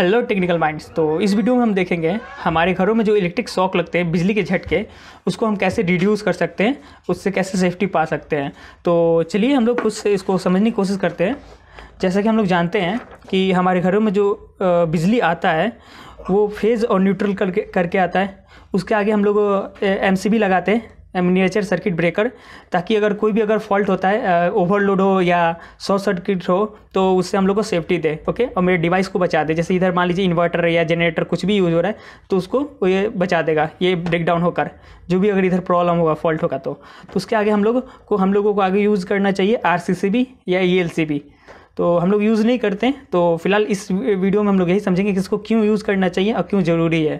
hello technical minds तो इस video में हम देखेंगे हमारे घरों में जो इलेक्ट्रिक शॉक लगते हैं बिजली के झटके उसको हम कैसे रिड्यूस कर सकते हैं उससे कैसे सेफ्टी पा सकते हैं तो चलिए हम लोग कुछ इसको समझने की कोशिश करते हैं जैसा कि हम लोग जानते हैं कि हमारे घरों में जो बिजली आता है वो फेज़ और न्यूट्रल करके करके आता है उसके आगे हम लोग एम लगाते हैं मिनिएचर सर्किट ब्रेकर ताकि अगर कोई भी अगर फॉल्ट होता है ओवरलोड हो या शॉर्ट सर्किट हो तो उससे हम लोग को सेफ्टी दे ओके और मेरे डिवाइस को बचा दे जैसे इधर मान लीजिए इन्वर्टर या जनरेटर कुछ भी यूज़ हो रहा है तो उसको ये बचा देगा ये ब्रेकडाउन होकर जो भी अगर इधर प्रॉब्लम होगा फॉल्ट होगा तो, तो उसके आगे हम लोग को हम लोगों को आगे यूज़ करना चाहिए आर या ई e तो हम लोग यूज़ नहीं करते तो फिलहाल इस वीडियो में हम लोग यही समझेंगे कि इसको क्यों यूज़ करना चाहिए और क्यों ज़रूरी है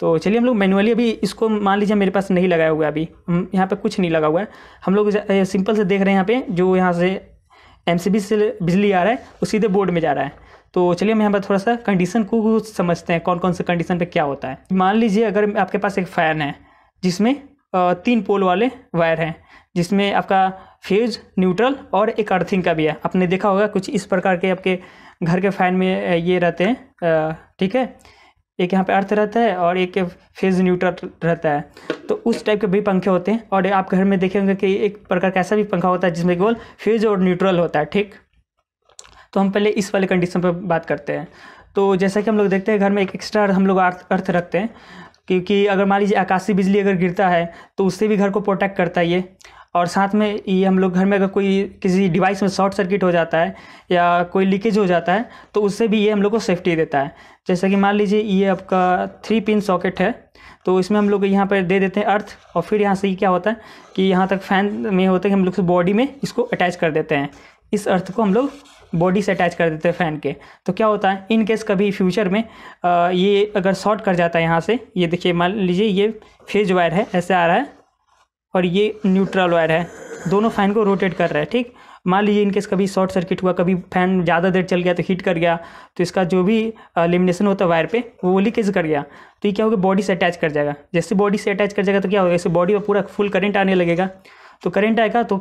तो चलिए हम लोग मैनुअली अभी इसको मान लीजिए मेरे पास नहीं लगाया हुआ है अभी हम यहाँ पर कुछ नहीं लगा हुआ है हम लोग सिंपल से देख रहे हैं यहाँ पे जो यहाँ से एम से बिजली आ रहा है वो सीधे बोर्ड में जा रहा है तो चलिए हम यहाँ पर थोड़ा सा कंडीशन को समझते हैं कौन कौन से कंडीशन पर क्या होता है मान लीजिए अगर आपके पास एक फ़ैन है जिसमें तीन पोल वाले वायर हैं जिसमें आपका फ्यूज न्यूट्रल और एक अर्थिंग का भी है आपने देखा होगा कुछ इस प्रकार के आपके घर के फ़ैन में ये रहते हैं ठीक है एक यहाँ पे अर्थ रहता है और एक फेज न्यूट्रल रहता है तो उस टाइप के भी पंखे होते हैं और आप घर में देखेंगे कि एक प्रकार का ऐसा भी पंखा होता है जिसमें केवल फेज और न्यूट्रल होता है ठीक तो हम पहले इस वाले कंडीशन पर बात करते हैं तो जैसा कि हम लोग देखते हैं घर में एक एक्स्ट्रा हम लोग अर्थ रखते हैं क्योंकि अगर मान लीजिए आकाशीय बिजली अगर गिरता है तो उससे भी घर को प्रोटेक्ट करता है ये और साथ में ये हम लोग घर में अगर कोई किसी डिवाइस में शॉर्ट सर्किट हो जाता है या कोई लीकेज हो जाता है तो उससे भी ये हम लोग को सेफ्टी देता है जैसे कि मान लीजिए ये आपका थ्री पिन सॉकेट है तो इसमें हम लोग यहाँ पर दे देते हैं अर्थ और फिर यहाँ से ये क्या होता है कि यहाँ तक फैन में होता है कि हम लोग बॉडी में इसको अटैच कर देते हैं इस अर्थ को हम लोग बॉडी से अटैच कर देते हैं फ़ैन के तो क्या होता है इन केस कभी फ्यूचर में आ, ये अगर शॉर्ट कर जाता है यहाँ से ये देखिए मान लीजिए ये फेज वायर है ऐसे आ रहा है और ये न्यूट्रल वायर है दोनों फ़ैन को रोटेट कर रहा है ठीक मान लीजिए इनकेस कभी शॉर्ट सर्किट हुआ कभी फैन ज़्यादा देर चल गया तो हीट कर गया तो इसका जो भी लेमिनेशन होता है वायर पे वो लीकेज कर गया तो ये क्या होगा बॉडी से अटैच कर जाएगा जैसे बॉडी से अटैच कर जाएगा तो क्या होगा जैसे बॉडी में पूरा फुल करंट आने लगेगा तो करंट आएगा तो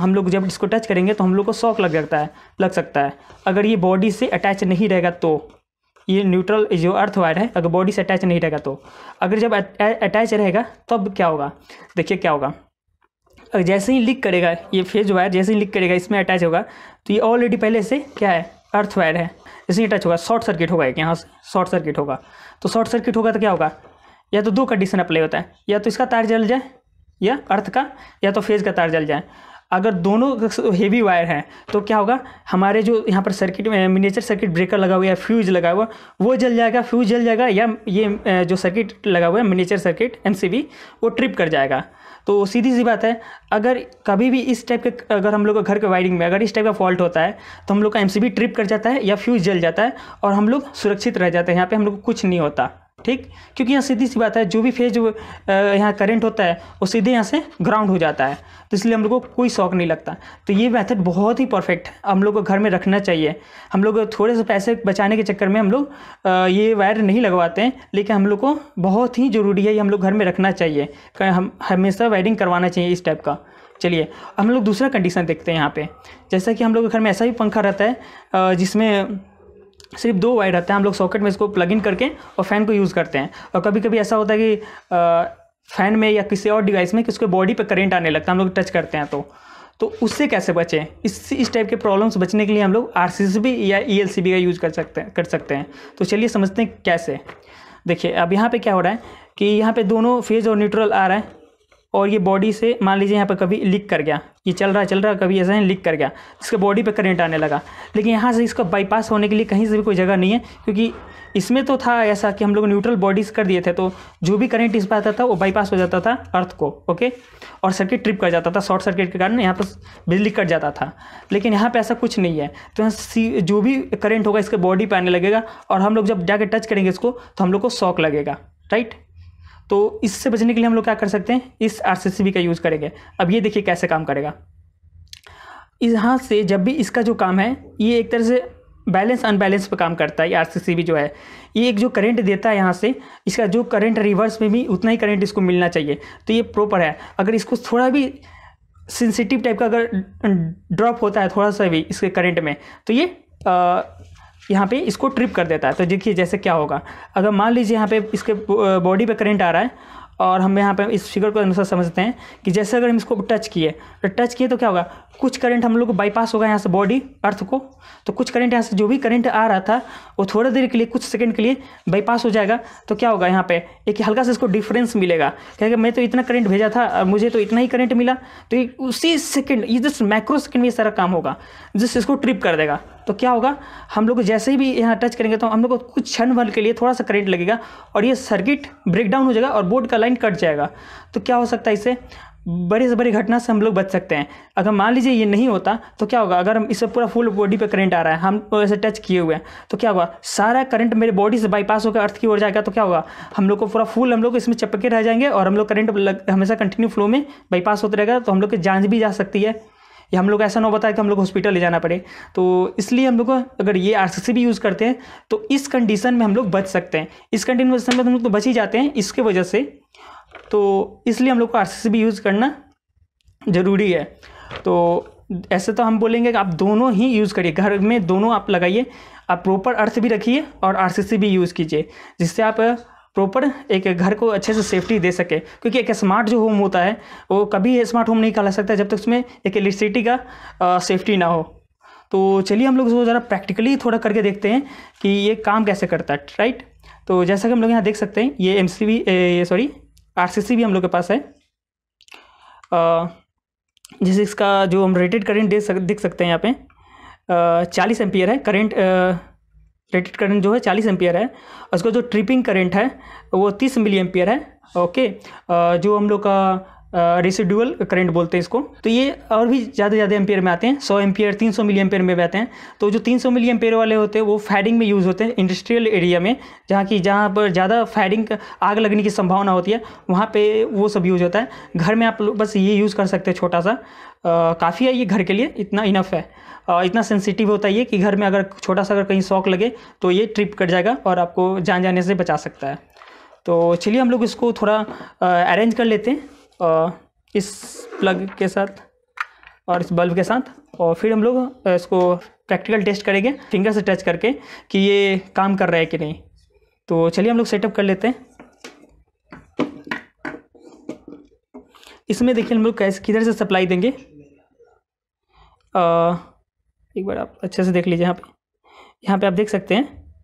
हम लोग जब इसको टच करेंगे तो हम लोग को शॉक लग जाता है लग सकता है अगर ये बॉडी से अटैच नहीं रहेगा तो ये न्यूट्रल जो अर्थ वायर है अगर बॉडी से अटैच नहीं रहेगा तो अगर जब अटैच रहेगा तब तो क्या होगा देखिए क्या होगा अगर जैसे ही लिक करेगा ये फेज वायर जैसे ही लिक करेगा इसमें अटैच होगा तो ये ऑलरेडी पहले से क्या है अर्थ वायर है जैसे ही अटैच होगा शॉर्ट सर्किट होगा यहाँ से शॉर्ट सर्किट होगा तो शॉर्ट सर्किट होगा तो क्या होगा या तो दो कंडीशन अप्लाई होता है या तो इसका तार जल जाए या अर्थ का या तो फेज का तार जल जाए अगर दोनों हेवी वायर हैं तो क्या होगा हमारे जो यहाँ पर सर्किट मिनीचर सर्किट ब्रेकर लगा हुआ है फ्यूज लगा हुआ वो जल जाएगा फ्यूज जल जाएगा या ये जो सर्किट लगा हुआ है मिनीचर सर्किट एम वो ट्रिप कर जाएगा तो सीधी सी बात है अगर कभी भी इस टाइप के अगर हम लोग का घर के वायरिंग में अगर इस टाइप का फॉल्ट होता है तो हम लोग का एम ट्रिप कर जाता है या फ्यूज जल जाता है और हम लोग सुरक्षित रह जाते हैं यहाँ पर हम लोग को कुछ नहीं होता ठीक क्योंकि यहाँ सीधी सी बात है जो भी फेज यहाँ करंट होता है वो सीधे यहाँ से ग्राउंड हो जाता है तो इसलिए हम लोग को कोई शौक नहीं लगता तो ये मेथड बहुत ही परफेक्ट है हम लोग को घर में रखना चाहिए हम लोग थोड़े से पैसे बचाने के चक्कर में हम लोग ये वायर नहीं लगवाते हैं लेकिन हम लोग को बहुत ही ज़रूरी है ये हम लोग घर में रखना चाहिए हम हमेशा वायरिंग करवाना चाहिए इस टाइप का चलिए हम लोग दूसरा कंडीशन देखते हैं यहाँ पर जैसा कि हम लोग के घर में ऐसा भी पंखा रहता है जिसमें सिर्फ दो वायर रहता है हम लोग सॉकेट में इसको प्लग इन करके और फैन को यूज़ करते हैं और कभी कभी ऐसा होता है कि फैन में या किसी और डिवाइस में किसके बॉडी पर करेंट आने लगता है हम लोग टच करते हैं तो तो उससे कैसे बचें इस इस टाइप के प्रॉब्लम्स बचने के लिए हम लोग आर या ई e का यूज़ कर सकते हैं कर सकते हैं तो चलिए समझते हैं कैसे देखिए अब यहाँ पे क्या हो रहा है कि यहाँ पे दोनों फेज और न्यूट्रल आ रहा है और ये बॉडी से मान लीजिए यहाँ पर कभी लीक कर गया ये चल रहा है चल रहा है कभी ऐसा है लिक कर गया इसके बॉडी पे करंट आने लगा लेकिन यहाँ से इसका बाईपास होने के लिए कहीं से भी कोई जगह नहीं है क्योंकि इसमें तो था ऐसा कि हम लोग न्यूट्रल बॉडीज़ कर दिए थे तो जो भी करंट इस पर आता था वो बाईपास हो जाता था अर्थ को ओके और सर्किट ट्रिप कर जाता था शॉर्ट सर्किट के कारण यहाँ पर बिजली कट जाता था लेकिन यहाँ पर ऐसा कुछ नहीं है तो यहाँ जो भी करंट होगा इसके बॉडी पर आने लगेगा और हम लोग जब जाके टच करेंगे इसको तो हम लोग को शॉक लगेगा राइट तो इससे बचने के लिए हम लोग क्या कर सकते हैं इस आर का यूज़ करेंगे अब ये देखिए कैसे काम करेगा यहाँ से जब भी इसका जो काम है ये एक तरह से बैलेंस अनबैलेंस पे काम करता है ये आर जो है ये एक जो करंट देता है यहाँ से इसका जो करंट रिवर्स में भी उतना ही करंट इसको मिलना चाहिए तो ये प्रॉपर है अगर इसको थोड़ा भी सेंसिटिव टाइप का अगर ड्रॉप होता है थोड़ा सा भी इसके करंट में तो ये यहाँ पे इसको ट्रिप कर देता है तो देखिए जैसे क्या होगा अगर मान लीजिए यहाँ पे इसके बॉडी पे करंट आ रहा है और हम यहाँ पे इस फिगर को अनुसार समझते हैं कि जैसे अगर हम इसको टच किए तो टच किए तो क्या होगा कुछ करंट हम लोग को बाईपास होगा यहाँ से बॉडी अर्थ को तो कुछ करंट यहाँ से जो भी करंट आ रहा था वो थोड़ी देर के लिए कुछ सेकंड के लिए बाईपास हो जाएगा तो क्या होगा यहाँ पे एक हल्का सा इसको डिफरेंस मिलेगा क्या मैं तो इतना करंट भेजा था और मुझे तो इतना ही करंट मिला तो उसी सेकेंड ये जस्ट माइक्रो सेकेंड में सारा काम होगा जिससे इसको ट्रिप कर देगा तो क्या होगा हम लोग जैसे ही भी यहाँ टच करेंगे तो हम लोग को कुछ क्षण भर के लिए थोड़ा सा करंट लगेगा और ये सर्किट ब्रेक डाउन हो जाएगा और बोर्ड का लाइन कट जाएगा तो क्या हो सकता है इससे बड़ी से बड़ी घटना से हम लोग बच सकते हैं अगर मान लीजिए ये नहीं होता तो क्या होगा अगर हम इसे पूरा फुल बॉडी पे करंट आ रहा है हम ऐसे टच किए हुए हैं तो क्या होगा सारा करंट मेरे बॉडी से बाईपास होकर अर्थ की ओर जाएगा तो क्या होगा हम लोग को पूरा फुल हम लोग इसमें चपके रह जाएंगे और हम लोग करंट हमेशा कंटिन्यू फ्लो में बाईपास होते रहेगा तो हम लोग की जान भी जा सकती है या हम लोग ऐसा ना होता बताए कि हम लोग हॉस्पिटल ले जाना पड़े तो इसलिए हम लोग को अगर ये आर भी यूज़ करते हैं तो इस कंडीशन में हम लोग बच सकते हैं इस कंडीशन में हम लोग तो बच ही जाते हैं इसके वजह से तो इसलिए हम लोग को आर भी यूज़ करना ज़रूरी है तो ऐसे तो हम बोलेंगे कि आप दोनों ही यूज़ करिए घर में दोनों आप लगाइए आप प्रॉपर अर्थ भी रखिए और आर भी यूज़ कीजिए जिससे आप प्रॉपर एक घर को अच्छे से सेफ्टी दे सके क्योंकि एक स्मार्ट जो होम होता है वो कभी स्मार्ट होम नहीं कहला सकता जब तक उसमें एक इलेक्ट्रिसिटी का सेफ्टी ना हो तो चलिए हम लोग उसको ज़रा प्रैक्टिकली थोड़ा करके देखते हैं कि ये काम कैसे करता है राइट तो जैसा कि हम लोग यहाँ देख सकते हैं ये एम सॉरी आर भी हम लोग के पास है जैसे इसका जो हम रेटेड करेंट देख देख सकते हैं यहाँ पे चालीस एम्पियर है करेंट रेटेड करंट जो है चालीस एम्पियर है उसका जो ट्रिपिंग करंट है वो तीस मिली एम्पियर है ओके जो हम लोग का रिसिड्यूअल करंट बोलते हैं इसको तो ये और भी ज़्यादा ज़्यादा एम्पेयर में आते हैं सौ एम्पेयर तीन सौ मिली एम्पेयर में भी आते हैं तो जो तीन सौ मिली एम्पेयर वाले होते हैं वो फैडिंग में यूज़ होते हैं इंडस्ट्रियल एरिया में जहाँ की जहाँ पर ज़्यादा फैडिंग आग लगने की संभावना होती है वहाँ पर वो सब यूज़ होता है घर में आप लोग बस ये यूज़ कर सकते हैं छोटा सा काफ़ी है ये घर के लिए इतना इनफ है आ, इतना सेंसिटिव होता है ये कि घर में अगर छोटा सा अगर कहीं शौक लगे तो ये ट्रिप कट जाएगा और आपको जान जाने से बचा सकता है तो चलिए हम लोग इसको थोड़ा अरेंज कर लेते हैं इस प्लग के साथ और इस बल्ब के साथ और फिर हम लोग इसको प्रैक्टिकल टेस्ट करेंगे फिंगर से टच करके कि ये काम कर रहा है कि नहीं तो चलिए हम लोग सेटअप कर लेते हैं इसमें देखिए हम लोग कैसे किधर से सप्लाई देंगे आ, एक बार आप अच्छे से देख लीजिए यहाँ पे यहाँ पे आप देख सकते हैं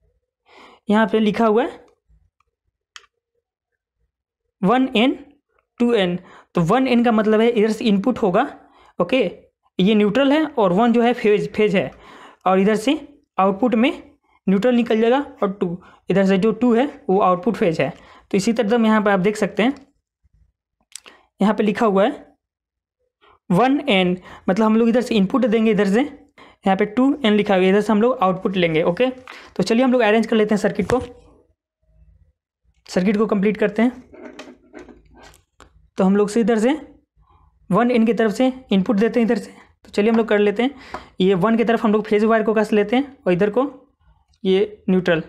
यहाँ पे लिखा हुआ है वन एन टू एन तो वन एन का मतलब है इधर से इनपुट होगा ओके ये न्यूट्रल है और वन जो है फेज फेज है और इधर से आउटपुट में न्यूट्रल निकल जाएगा और टू इधर से जो टू है वो आउटपुट फेज है तो इसी तरह यहाँ पर आप देख सकते हैं यहाँ पे लिखा हुआ है वन एन मतलब हम लोग इधर से इनपुट देंगे इधर से यहाँ पे टू एन लिखा हुआ है इधर से हम लोग आउटपुट लेंगे ओके तो चलिए हम लोग अरेंज कर लेते हैं सर्किट को सर्किट को कंप्लीट करते हैं तो हम लोग से इधर से वन इन की तरफ से इनपुट देते हैं इधर से तो चलिए हम लोग कर लेते हैं ये वन की तरफ हम लोग फेज वायर को कस लेते हैं और इधर को ये न्यूट्रल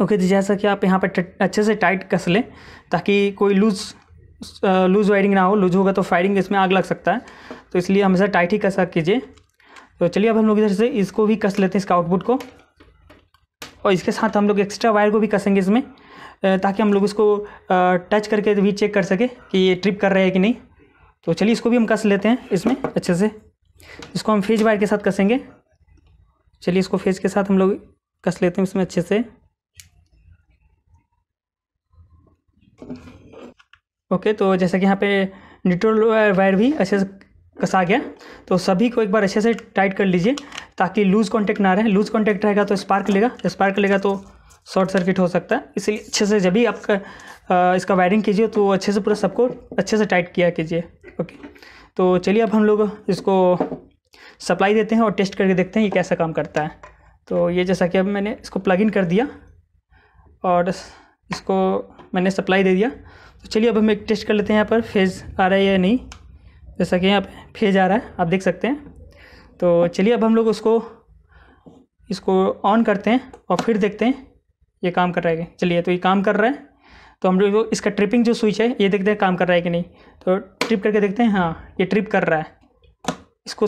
ओके okay, तो जैसा कि आप यहाँ पर अच्छे से टाइट कस लें ताकि कोई लूज लूज़ वायरिंग ना हो लूज होगा तो फायरिंग इसमें आग लग सकता है तो इसलिए हमेशा टाइट ही कसा कीजिए तो चलिए अब हम लोग इधर से इसको भी कस लेते हैं इसका आउटपुट को और इसके साथ हम लोग एक्स्ट्रा वायर को भी कसेंगे इसमें ताकि हम लोग इसको टच करके भी चेक कर सके कि ये ट्रिप कर रहा है कि नहीं तो चलिए इसको भी हम कस लेते हैं इसमें अच्छे से इसको हम फेज वायर के साथ कसेंगे चलिए इसको फेज के साथ हम लोग कस लेते हैं इसमें अच्छे से ओके तो जैसा कि यहाँ पे न्यूट्रल वायर भी अच्छे से कसा गया तो सभी को एक बार अच्छे से टाइट कर लीजिए ताकि लूज़ कॉन्टैक्ट ना रहे लूज़ कॉन्टैक्ट रहेगा तो स्पार्क लेगा स्पार्क लेगा तो शॉर्ट सर्किट हो सकता है इसलिए अच्छे से जब भी आपका इसका वायरिंग कीजिए तो अच्छे से पूरा सबको अच्छे से टाइट किया कीजिए ओके तो चलिए अब हम लोग इसको सप्लाई देते हैं और टेस्ट करके देखते हैं ये कैसा काम करता है तो ये जैसा कि अब मैंने इसको प्लग इन कर दिया और इसको मैंने सप्लाई दे दिया तो चलिए अब हम एक टेस्ट कर लेते हैं यहाँ पर फेज़ आ रहा है या नहीं जैसा कि यहाँ पर फेज आ रहा है आप देख सकते हैं तो चलिए अब हम लोग उसको इसको ऑन करते हैं और फिर देखते हैं ये काम कर रहा है चलिए तो ये काम कर रहा है तो हम लोग इसका ट्रिपिंग जो स्विच है ये देखते हैं काम कर रहा है कि नहीं तो ट्रिप करके देखते हैं हाँ ये ट्रिप कर रहा है इसको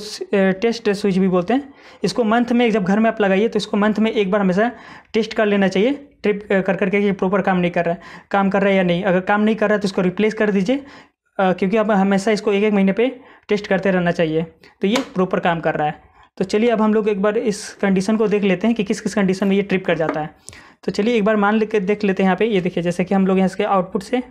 टेस्ट स्विच भी बोलते हैं इसको मंथ में जब घर में आप लगाइए तो इसको मंथ में एक बार हमेशा टेस्ट कर लेना चाहिए ट्रिप कर करके कि प्रॉपर काम नहीं कर रहा है काम कर रहा है या नहीं अगर काम नहीं कर रहा है तो इसको रिप्लेस कर दीजिए क्योंकि आप हमेशा इसको एक एक महीने पर टेस्ट करते रहना चाहिए तो ये प्रॉपर काम कर रहा है तो चलिए अब हम लोग एक बार इस कंडीशन को देख लेते हैं कि किस किस कंडीशन में ये ट्रिप कर जाता है तो चलिए एक बार मान लेकर देख लेते हैं यहाँ पे ये देखिए जैसे कि हम लोग यहाँ इसके आउटपुट से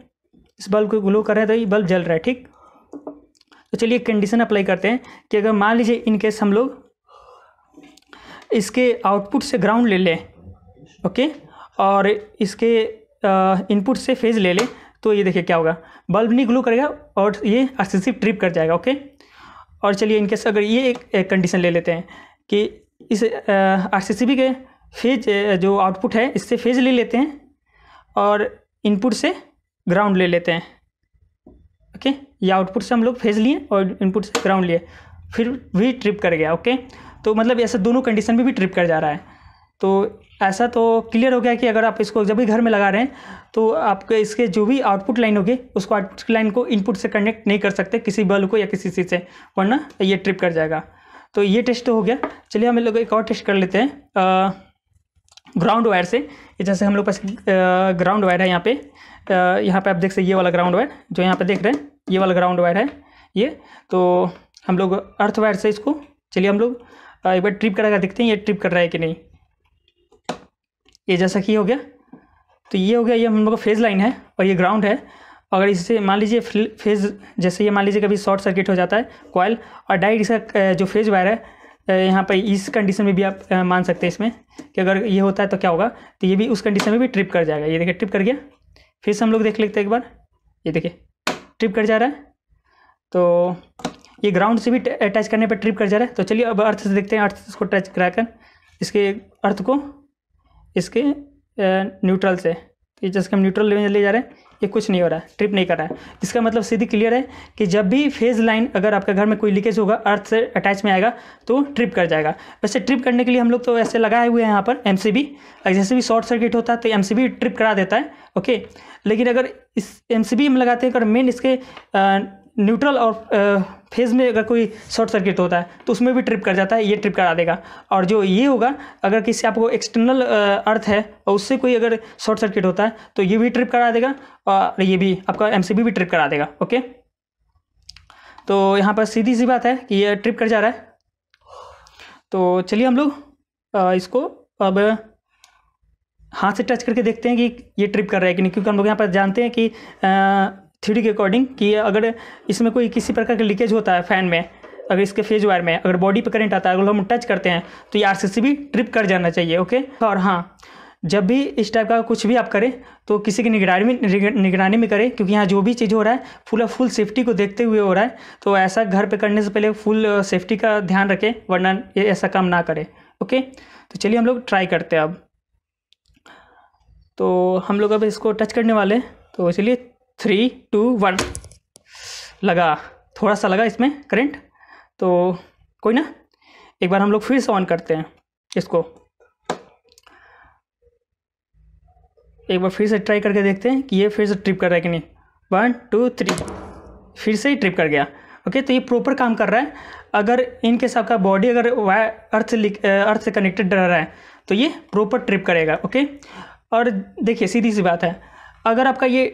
इस बल्ब को ग्लो कर रहे हैं तो ये बल्ब जल रहा है ठीक तो चलिए कंडीशन अप्लाई करते हैं कि अगर मान लीजिए इनकेस हम लोग इसके आउटपुट से ग्राउंड ले लें ओके और इसके इनपुट से फेज ले लें तो ये देखिए क्या होगा बल्ब नहीं ग्लो करेगा और ये एक्सेसिव ट्रिप कर जाएगा ओके और चलिए इनकेस अगर ये एक कंडीशन ले लेते हैं कि इस आर के फेज जो आउटपुट है इससे फेज ले लेते हैं और इनपुट से ग्राउंड ले लेते हैं ओके या आउटपुट से हम लोग फेज लिए और इनपुट से ग्राउंड लिए फिर भी ट्रिप कर गया ओके तो मतलब ऐसे दोनों कंडीशन में भी ट्रिप कर जा रहा है तो ऐसा तो क्लियर हो गया कि अगर आप इसको जब भी घर में लगा रहे हैं तो आपके इसके जो भी आउटपुट लाइन होगी उसको आउटपुट लाइन को इनपुट से कनेक्ट नहीं कर सकते किसी बल्ब को या किसी चीज़ से वरना ये ट्रिप कर जाएगा तो ये टेस्ट तो हो गया चलिए हम लोग एक और टेस्ट कर लेते हैं ग्राउंड वायर से जैसे हम लोग पास ग्राउंड वायर है यहाँ पे यहाँ पे आप देख सकते ये वाला ग्राउंड वायर जो यहाँ पे देख रहे हैं ये वाला ग्राउंड वायर है ये तो हम लोग अर्थ वायर से इसको चलिए हम लोग एक बार ट्रिप करेगा देखते हैं ये ट्रिप कर रहा है कि नहीं ये जैसा कि हो गया तो ये हो गया ये हम लोग का फेज़ लाइन है और ये ग्राउंड है अगर इससे मान लीजिए फेज़ जैसे ये मान लीजिए कभी शॉर्ट सर्किट हो जाता है कॉयल और डायरेक्ट इसका जो फेज़ वायर है यहाँ पर इस कंडीशन में भी आप मान सकते हैं इसमें कि अगर ये होता है तो क्या होगा तो ये भी उस कंडीशन में भी ट्रिप कर जाएगा ये देखिए ट्रिप कर गया फिर से हम लोग देख लेते हैं एक बार ये देखिए ट्रिप कर जा रहा है तो ये ग्राउंड से भी अटैच करने पर ट्रिप कर जा रहा है तो चलिए अब अर्थ से देखते हैं अर्थ को टच कराकर इसके अर्थ को इसके न्यूट्रल से ये जैसे हम न्यूट्रल लेवल ले जा रहे हैं ये कुछ नहीं हो रहा है ट्रिप नहीं कर रहा है इसका मतलब सीधी क्लियर है कि जब भी फेज लाइन अगर आपके घर में कोई लीकेज होगा अर्थ से अटैच में आएगा तो ट्रिप कर जाएगा वैसे ट्रिप करने के लिए हम लोग तो ऐसे लगाए हुए हैं यहाँ पर एम जैसे भी शॉर्ट सर्किट होता है तो एम ट्रिप करा देता है ओके लेकिन अगर इस एम हम लगाते हैं अगर मेन इसके न्यूट्रल और फेज़ में अगर कोई शॉर्ट सर्किट होता है तो उसमें भी ट्रिप कर जाता है ये ट्रिप करा देगा और जो ये होगा अगर किसी आपको एक्सटर्नल अर्थ है और उससे कोई अगर शॉर्ट सर्किट होता है तो ये भी ट्रिप करा देगा और ये भी आपका एम भी ट्रिप करा देगा ओके तो यहाँ पर सीधी सी बात है कि ये ट्रिप कर जा रहा है तो चलिए हम लोग इसको अब हाथ से टच करके देखते हैं कि ये ट्रिप कर रहा है कि नहीं क्योंकि हम लोग यहाँ पर जानते हैं कि आ, थ्री के अकॉर्डिंग कि अगर इसमें कोई किसी प्रकार का लीकेज होता है फैन में अगर इसके फेज वायर में अगर बॉडी पर करंट आता है अगर हम टच करते हैं तो ये आर भी ट्रिप कर जाना चाहिए ओके और हाँ जब भी इस टाइप का कुछ भी आप करें तो किसी की निगरानी में निगरानी में करें क्योंकि यहाँ जो भी चीज़ हो रहा है फुल फुल सेफ्टी को देखते हुए हो रहा है तो ऐसा घर पे करने से पहले फुल सेफ्टी uh, का ध्यान रखें वरना ये ऐसा काम ना करें ओके तो चलिए हम लोग ट्राई करते हैं अब तो हम लोग अब इसको टच करने वाले तो चलिए थ्री टू वन लगा थोड़ा सा लगा इसमें करंट तो कोई ना एक बार हम लोग फिर से ऑन करते हैं इसको एक बार फिर से ट्राई करके देखते हैं कि ये फिर से ट्रिप कर रहा है कि नहीं वन टू थ्री फिर से ही ट्रिप कर गया ओके तो ये प्रॉपर काम कर रहा है अगर इनके साथ का बॉडी अगर अर्थ अर्थ से कनेक्टेड रह रहा है तो ये प्रॉपर ट्रिप करेगा ओके और देखिए सीधी सी बात है अगर आपका ये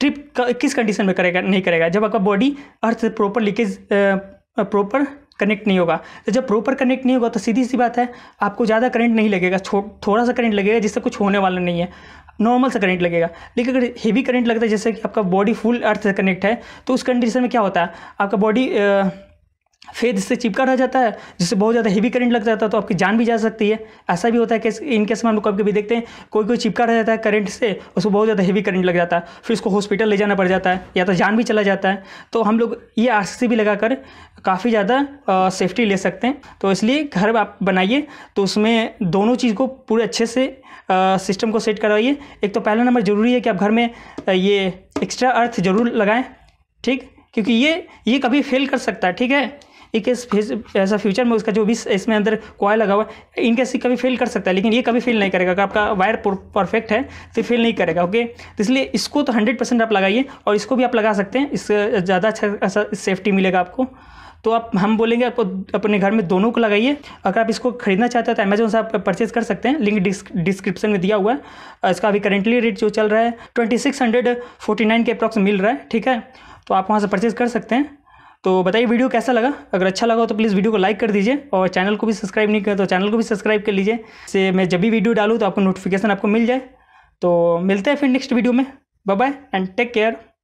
ट्रिप किस कंडीशन में करेगा नहीं करेगा जब आपका बॉडी अर्थ से प्रॉपर लीकेज प्रॉपर कनेक्ट नहीं होगा तो जब प्रॉपर कनेक्ट नहीं होगा तो सीधी सी बात है आपको ज़्यादा करंट नहीं लगेगा थोड़ा सा करंट लगेगा जिससे कुछ होने वाला नहीं है नॉर्मल सा करंट लगेगा लेकिन अगर हेवी करंट लगता है जैसे कि आपका बॉडी फुल अर्थ से कनेक्ट है तो उस कंडीशन में क्या होता है आपका बॉडी फेज इससे चिपका रह जाता है जिससे बहुत ज़्यादा हीवी करंट लग जाता है तो आपकी जान भी जा सकती है ऐसा भी होता है कि इन केस में हम लोग कभी कभी देखते हैं कोई कोई चिपका रह जाता है करंट से उसको बहुत ज़्यादा हीवी करंट लग जाता है फिर उसको हॉस्पिटल ले जाना पड़ जाता है या तो जान भी चला जाता है तो हम लोग ये आर सी भी लगाकर काफ़ी ज़्यादा सेफ्टी ले सकते हैं तो इसलिए घर आप बनाइए तो उसमें दोनों चीज़ को पूरे अच्छे से सिस्टम को सेट करवाइए एक तो पहला नंबर ज़रूरी है कि आप घर में ये एक्स्ट्रा अर्थ ज़रूर लगाएँ ठीक क्योंकि ये ये कभी फेल कर सकता है ठीक है एक ऐसा फ्यूचर में उसका जो भी इसमें अंदर कॉयल लगा हुआ है इनके से कभी फेल कर सकता है लेकिन ये कभी फेल नहीं करेगा अगर आपका वायर परफेक्ट है तो फेल नहीं करेगा ओके तो इसलिए इसको तो हंड्रेड परसेंट आप लगाइए और इसको भी आप लगा सकते हैं इससे ज़्यादा अच्छा सेफ्टी मिलेगा आपको तो आप हम बोलेंगे आपको अपने घर में दोनों को लगाइए अगर आप इसको खरीदना चाहते हैं तो अमेजोन से आप परचेज कर सकते हैं लिंक डिस्क्रिप्शन में दिया हुआ है इसका अभी करेंटली रेट जो चल रहा है twenty six hundred forty nine के अप्रॉक्स मिल रहा है ठीक है तो आप वहाँ से परचेज कर सकते हैं तो बताइए वीडियो कैसा लगा अगर अच्छा लगा तो प्लीज़ वीडियो को लाइक कर दीजिए और चैनल को भी सब्सक्राइब नहीं किया तो चैनल को भी सब्सक्राइब कर लीजिए से मैं जब भी वीडियो डालूँ तो आपको नोटिफिकेशन आपको मिल जाए तो मिलते हैं फिर नेक्स्ट वीडियो में bye bye and take care